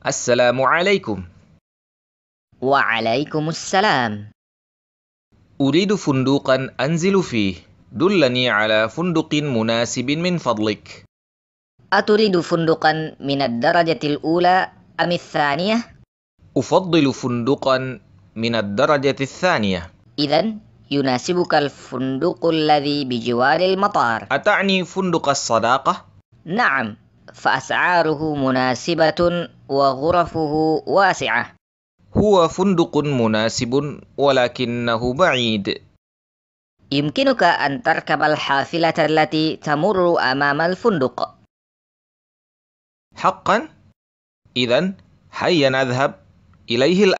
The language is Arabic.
السلام عليكم وعليكم السلام أريد فندقا أنزل فيه دلني على فندق مناسب من فضلك أتريد فندقا من الدرجة الأولى أم الثانية؟ أفضل فندقا من الدرجة الثانية إذا يناسبك الفندق الذي بجوار المطار أتعني فندق الصداقة؟ نعم فأسعاره مناسبة وغرفه واسعة هو فندق مناسب ولكنه بعيد يمكنك أن تركب الحافلة التي تمر أمام الفندق حقا إذا هيا نذهب إليه الآن